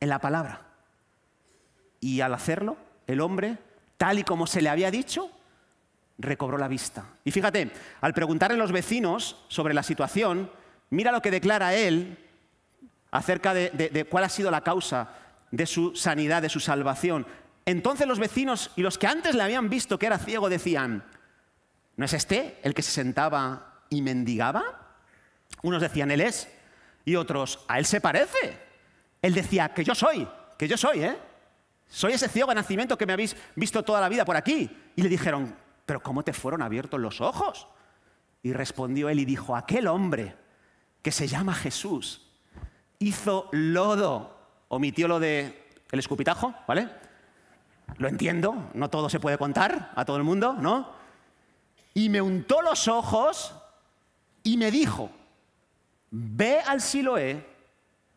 en la palabra. Y al hacerlo, el hombre, tal y como se le había dicho, recobró la vista. Y fíjate, al preguntarle a los vecinos sobre la situación, mira lo que declara él acerca de, de, cuál ha sido la causa de su sanidad, de su salvación. Entonces los vecinos y los que antes le habían visto que era ciego decían, ¿No es este el que se sentaba y mendigaba? Unos decían, Él es, y otros, a Él se parece. Él decía, que yo soy, que yo soy, ¿eh? Soy ese ciego de nacimiento que me habéis visto toda la vida por aquí. Y le dijeron, pero ¿cómo te fueron abiertos los ojos? Y respondió él y dijo, aquel hombre que se llama Jesús hizo lodo, omitió lo de el escupitajo, ¿vale? Lo entiendo, no todo se puede contar a todo el mundo, ¿no? y me untó los ojos y me dijo, ve al Siloé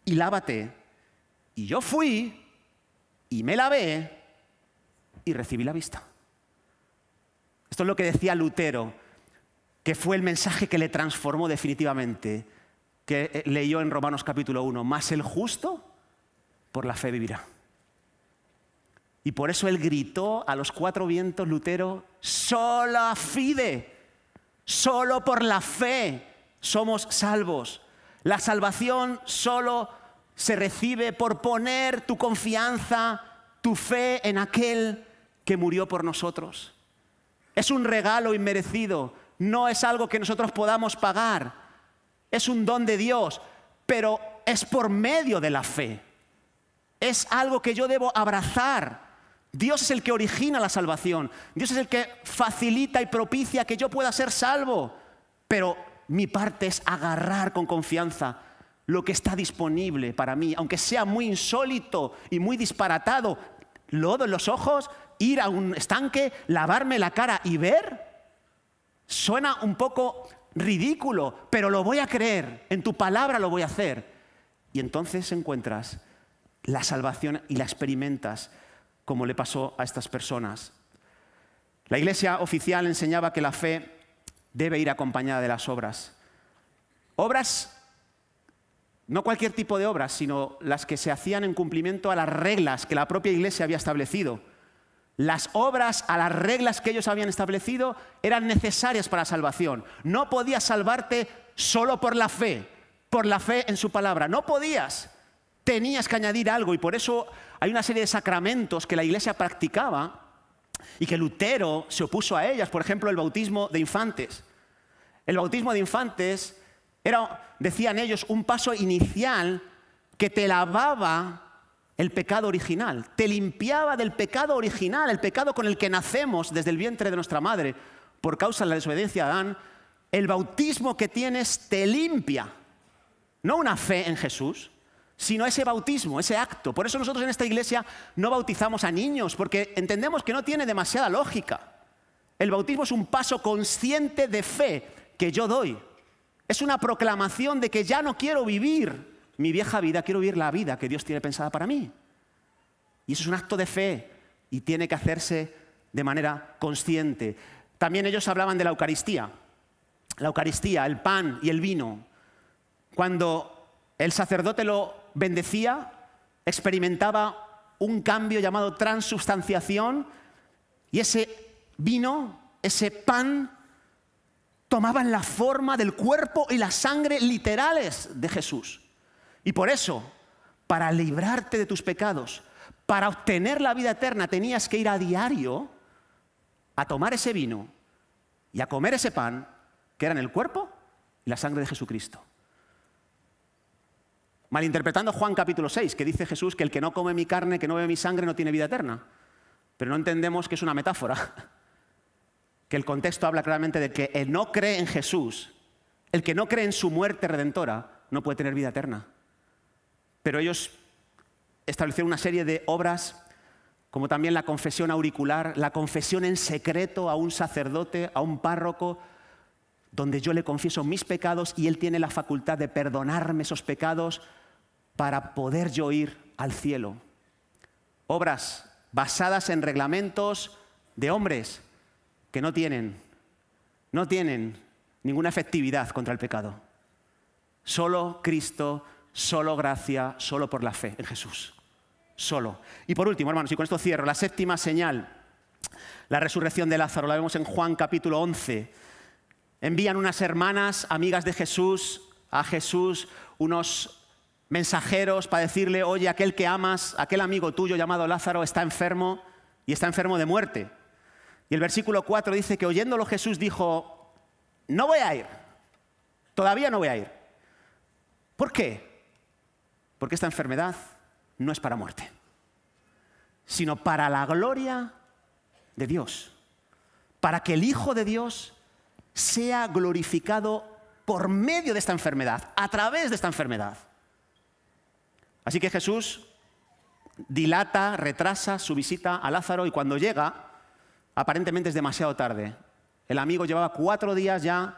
y lávate. Y yo fui y me lavé y recibí la vista. Esto es lo que decía Lutero, que fue el mensaje que le transformó definitivamente, que leyó en Romanos capítulo 1, más el justo por la fe vivirá. Y por eso él gritó a los cuatro vientos Lutero, solo fide, solo por la fe somos salvos. La salvación solo se recibe por poner tu confianza, tu fe en aquel que murió por nosotros. Es un regalo inmerecido, no es algo que nosotros podamos pagar, es un don de Dios, pero es por medio de la fe. Es algo que yo debo abrazar Dios es el que origina la salvación. Dios es el que facilita y propicia que yo pueda ser salvo. Pero mi parte es agarrar con confianza lo que está disponible para mí, aunque sea muy insólito y muy disparatado. Lodo en los ojos, ir a un estanque, lavarme la cara y ver. Suena un poco ridículo, pero lo voy a creer. En tu palabra lo voy a hacer. Y entonces encuentras la salvación y la experimentas como le pasó a estas personas. La iglesia oficial enseñaba que la fe debe ir acompañada de las obras. Obras, no cualquier tipo de obras, sino las que se hacían en cumplimiento a las reglas que la propia iglesia había establecido. Las obras a las reglas que ellos habían establecido eran necesarias para la salvación. No podías salvarte solo por la fe, por la fe en su palabra. No podías tenías que añadir algo y por eso hay una serie de sacramentos que la iglesia practicaba y que Lutero se opuso a ellas, por ejemplo, el bautismo de infantes. El bautismo de infantes era, decían ellos, un paso inicial que te lavaba el pecado original, te limpiaba del pecado original, el pecado con el que nacemos desde el vientre de nuestra madre por causa de la desobediencia a Adán. El bautismo que tienes te limpia, no una fe en Jesús, sino ese bautismo, ese acto. Por eso nosotros en esta iglesia no bautizamos a niños, porque entendemos que no tiene demasiada lógica. El bautismo es un paso consciente de fe que yo doy. Es una proclamación de que ya no quiero vivir mi vieja vida, quiero vivir la vida que Dios tiene pensada para mí. Y eso es un acto de fe y tiene que hacerse de manera consciente. También ellos hablaban de la Eucaristía. La Eucaristía, el pan y el vino. Cuando el sacerdote lo bendecía, experimentaba un cambio llamado transubstanciación y ese vino, ese pan, tomaban la forma del cuerpo y la sangre literales de Jesús. Y por eso, para librarte de tus pecados, para obtener la vida eterna, tenías que ir a diario a tomar ese vino y a comer ese pan, que eran el cuerpo y la sangre de Jesucristo. Malinterpretando Juan capítulo 6, que dice Jesús que el que no come mi carne, que no bebe mi sangre, no tiene vida eterna. Pero no entendemos que es una metáfora, que el contexto habla claramente de que el no cree en Jesús, el que no cree en su muerte redentora, no puede tener vida eterna. Pero ellos establecieron una serie de obras, como también la confesión auricular, la confesión en secreto a un sacerdote, a un párroco, donde yo le confieso mis pecados y él tiene la facultad de perdonarme esos pecados, para poder yo ir al cielo. Obras basadas en reglamentos de hombres que no tienen, no tienen ninguna efectividad contra el pecado. Solo Cristo, solo gracia, solo por la fe en Jesús. Solo. Y por último, hermanos, y con esto cierro, la séptima señal, la resurrección de Lázaro, la vemos en Juan capítulo 11. Envían unas hermanas, amigas de Jesús, a Jesús unos mensajeros para decirle, oye, aquel que amas, aquel amigo tuyo llamado Lázaro está enfermo y está enfermo de muerte. Y el versículo 4 dice que oyéndolo Jesús dijo, no voy a ir, todavía no voy a ir. ¿Por qué? Porque esta enfermedad no es para muerte, sino para la gloria de Dios, para que el Hijo de Dios sea glorificado por medio de esta enfermedad, a través de esta enfermedad. Así que Jesús dilata, retrasa su visita a Lázaro y cuando llega, aparentemente es demasiado tarde. El amigo llevaba cuatro días ya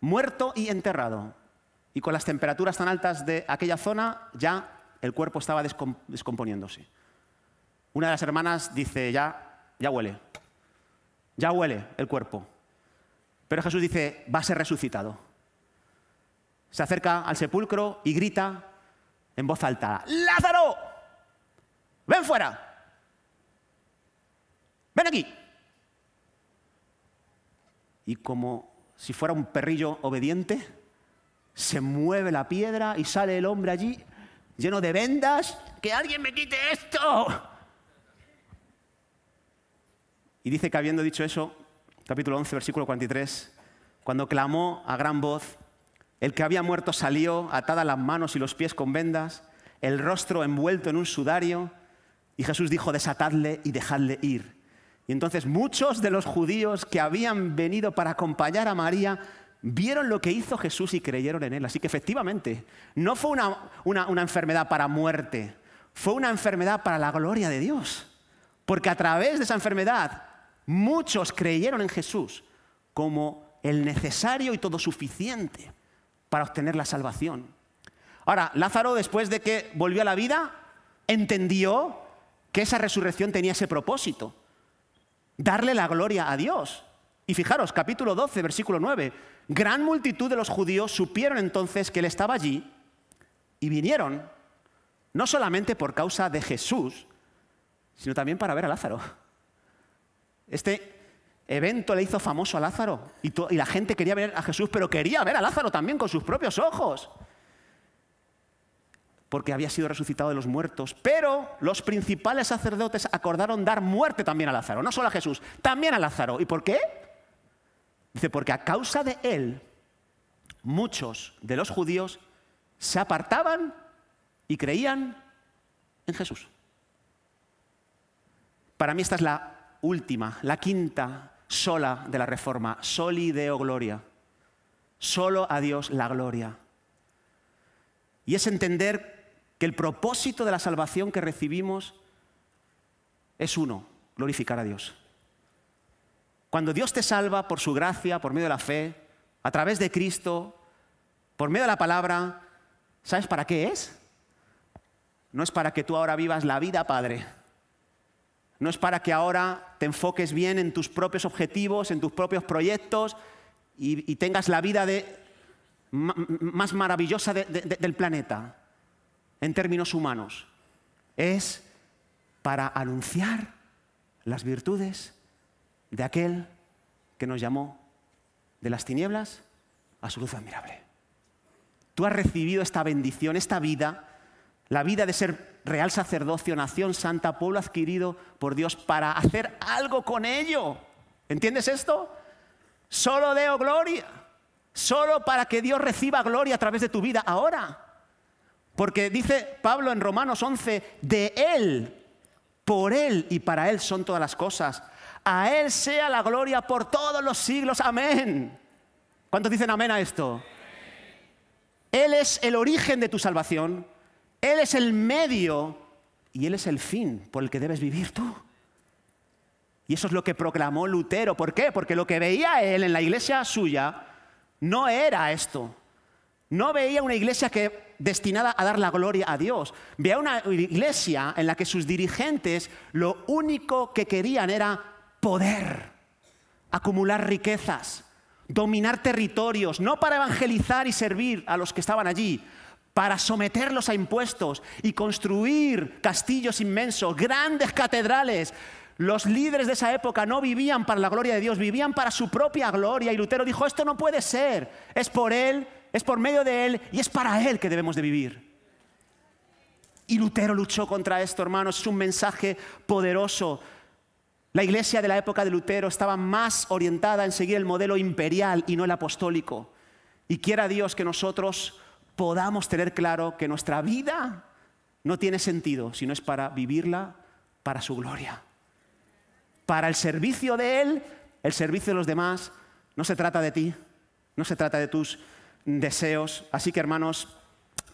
muerto y enterrado. Y con las temperaturas tan altas de aquella zona, ya el cuerpo estaba descomponiéndose. Una de las hermanas dice, ya, ya huele, ya huele el cuerpo. Pero Jesús dice, va a ser resucitado. Se acerca al sepulcro y grita, en voz alta, Lázaro, ven fuera, ven aquí. Y como si fuera un perrillo obediente, se mueve la piedra y sale el hombre allí lleno de vendas, que alguien me quite esto. Y dice que habiendo dicho eso, capítulo 11, versículo 43, cuando clamó a gran voz, el que había muerto salió, atada las manos y los pies con vendas, el rostro envuelto en un sudario, y Jesús dijo, desatadle y dejadle ir. Y entonces muchos de los judíos que habían venido para acompañar a María vieron lo que hizo Jesús y creyeron en él. Así que efectivamente, no fue una, una enfermedad para muerte, fue una enfermedad para la gloria de Dios. Porque a través de esa enfermedad muchos creyeron en Jesús como el necesario y todo suficiente para obtener la salvación. Ahora, Lázaro, después de que volvió a la vida, entendió que esa resurrección tenía ese propósito, darle la gloria a Dios. Y fijaros, capítulo 12, versículo 9, gran multitud de los judíos supieron entonces que él estaba allí y vinieron, no solamente por causa de Jesús, sino también para ver a Lázaro. Este evento le hizo famoso a Lázaro. Y, la gente quería ver a Jesús, pero quería ver a Lázaro también con sus propios ojos. Porque había sido resucitado de los muertos. Pero los principales sacerdotes acordaron dar muerte también a Lázaro. No solo a Jesús, también a Lázaro. ¿Y por qué? Dice, porque a causa de él, muchos de los judíos se apartaban y creían en Jesús. Para mí esta es la última, la quinta sola de la reforma, soli deo gloria. Solo a Dios la gloria. Y es entender que el propósito de la salvación que recibimos es uno, glorificar a Dios. Cuando Dios te salva por su gracia, por medio de la fe, a través de Cristo, por medio de la palabra, ¿sabes para qué es? No es para que tú ahora vivas la vida, Padre no es para que ahora te enfoques bien en tus propios objetivos, en tus propios proyectos y, tengas la vida más maravillosa del planeta en términos humanos. Es para anunciar las virtudes de aquel que nos llamó de las tinieblas a su luz admirable. Tú has recibido esta bendición, esta vida, la vida de ser real sacerdocio, nación santa, pueblo adquirido por Dios para hacer algo con ello. ¿Entiendes esto? Solo deo gloria, solo para que Dios reciba gloria a través de tu vida ahora. Porque dice Pablo en Romanos 11, de Él, por Él y para Él son todas las cosas. A Él sea la gloria por todos los siglos. Amén. ¿Cuántos dicen amén a esto? Él es el origen de tu salvación. Él es el medio y Él es el fin por el que debes vivir tú. Y eso es lo que proclamó Lutero. ¿Por qué? Porque lo que veía él en la iglesia suya no era esto. No veía una iglesia que, destinada a dar la gloria a Dios. Veía una iglesia en la que sus dirigentes lo único que querían era poder, acumular riquezas, dominar territorios, no para evangelizar y servir a los que estaban allí, para someterlos a impuestos y construir castillos inmensos, grandes catedrales. Los líderes de esa época no vivían para la gloria de Dios, vivían para su propia gloria. Y Lutero dijo, esto no puede ser, es por Él, es por medio de Él y es para Él que debemos de vivir. Y Lutero luchó contra esto, hermanos, es un mensaje poderoso. La iglesia de la época de Lutero estaba más orientada en seguir el modelo imperial y no el apostólico. Y quiera Dios que nosotros podamos tener claro que nuestra vida no tiene sentido si no es para vivirla para su gloria. Para el servicio de Él, el servicio de los demás, no se trata de ti, no se trata de tus deseos. Así que hermanos,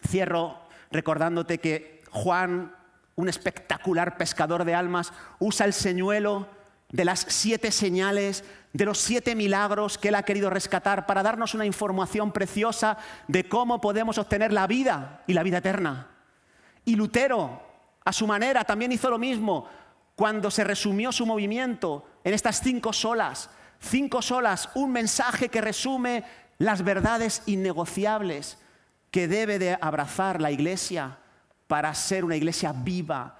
cierro recordándote que Juan, un espectacular pescador de almas, usa el señuelo de las siete señales, de los siete milagros que Él ha querido rescatar para darnos una información preciosa de cómo podemos obtener la vida y la vida eterna. Y Lutero, a su manera, también hizo lo mismo cuando se resumió su movimiento en estas cinco solas. Cinco solas, un mensaje que resume las verdades innegociables que debe de abrazar la iglesia para ser una iglesia viva.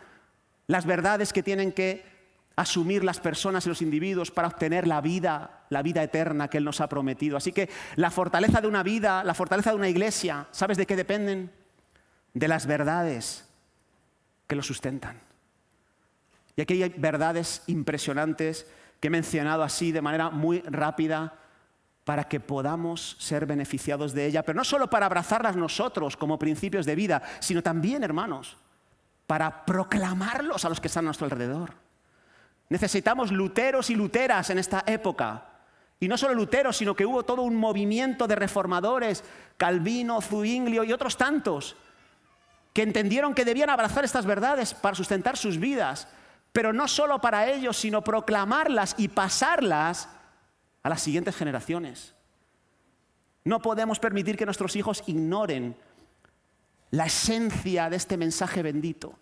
Las verdades que tienen que asumir las personas y los individuos para obtener la vida, la vida eterna que Él nos ha prometido. Así que la fortaleza de una vida, la fortaleza de una iglesia, ¿sabes de qué dependen? De las verdades que lo sustentan. Y aquí hay verdades impresionantes que he mencionado así de manera muy rápida para que podamos ser beneficiados de ella, pero no solo para abrazarlas nosotros como principios de vida, sino también, hermanos, para proclamarlos a los que están a nuestro alrededor. Necesitamos luteros y luteras en esta época. Y no solo luteros, sino que hubo todo un movimiento de reformadores, Calvino, Zuinglio y otros tantos, que entendieron que debían abrazar estas verdades para sustentar sus vidas, pero no solo para ellos, sino proclamarlas y pasarlas a las siguientes generaciones. No podemos permitir que nuestros hijos ignoren la esencia de este mensaje bendito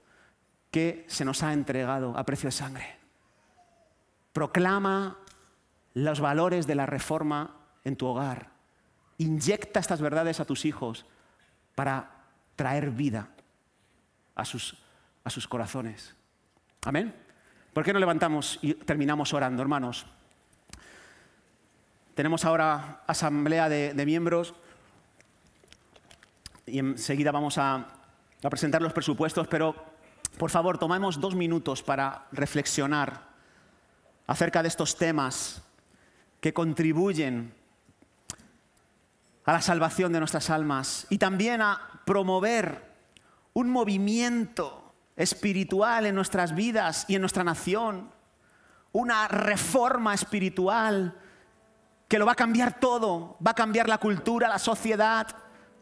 que se nos ha entregado a precio de sangre. Proclama los valores de la reforma en tu hogar. Inyecta estas verdades a tus hijos para traer vida a sus, corazones. Amén. ¿Por qué no levantamos y terminamos orando, hermanos? Tenemos ahora asamblea de, miembros y enseguida vamos a, a presentar los presupuestos, pero por favor, tomemos dos minutos para reflexionar acerca de estos temas que contribuyen a la salvación de nuestras almas y también a promover un movimiento espiritual en nuestras vidas y en nuestra nación, una reforma espiritual que lo va a cambiar todo, va a cambiar la cultura, la sociedad,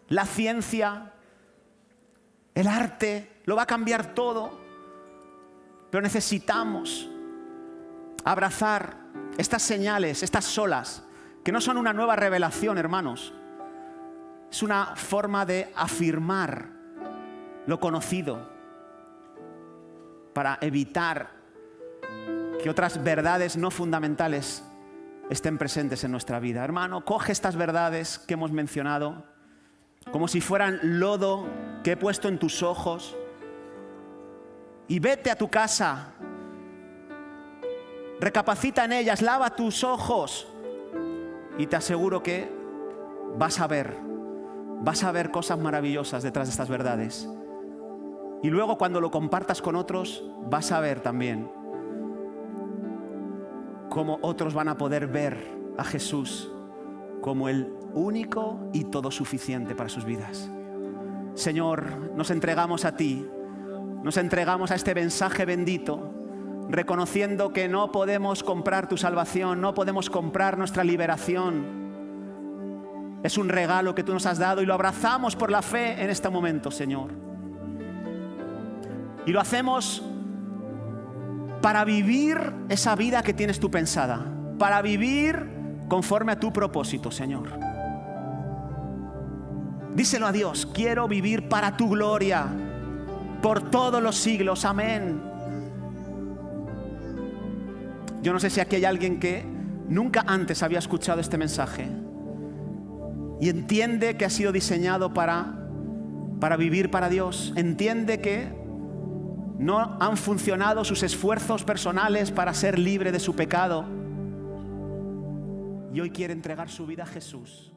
la ciencia, el arte, lo va a cambiar todo, pero necesitamos abrazar estas señales, estas olas, que no son una nueva revelación, hermanos. Es una forma de afirmar lo conocido para evitar que otras verdades no fundamentales estén presentes en nuestra vida. Hermano, coge estas verdades que hemos mencionado como si fueran lodo que he puesto en tus ojos y vete a tu casa Recapacita en ellas, lava tus ojos y te aseguro que vas a ver, vas a ver cosas maravillosas detrás de estas verdades. Y luego cuando lo compartas con otros, vas a ver también cómo otros van a poder ver a Jesús como el único y todo suficiente para sus vidas. Señor, nos entregamos a ti, nos entregamos a este mensaje bendito reconociendo que no podemos comprar tu salvación, no podemos comprar nuestra liberación. Es un regalo que tú nos has dado y lo abrazamos por la fe en este momento, Señor. Y lo hacemos para vivir esa vida que tienes tú pensada, para vivir conforme a tu propósito, Señor. Díselo a Dios, quiero vivir para tu gloria, por todos los siglos, amén. Yo no sé si aquí hay alguien que nunca antes había escuchado este mensaje y entiende que ha sido diseñado para, para vivir para Dios. Entiende que no han funcionado sus esfuerzos personales para ser libre de su pecado. Y hoy quiere entregar su vida a Jesús.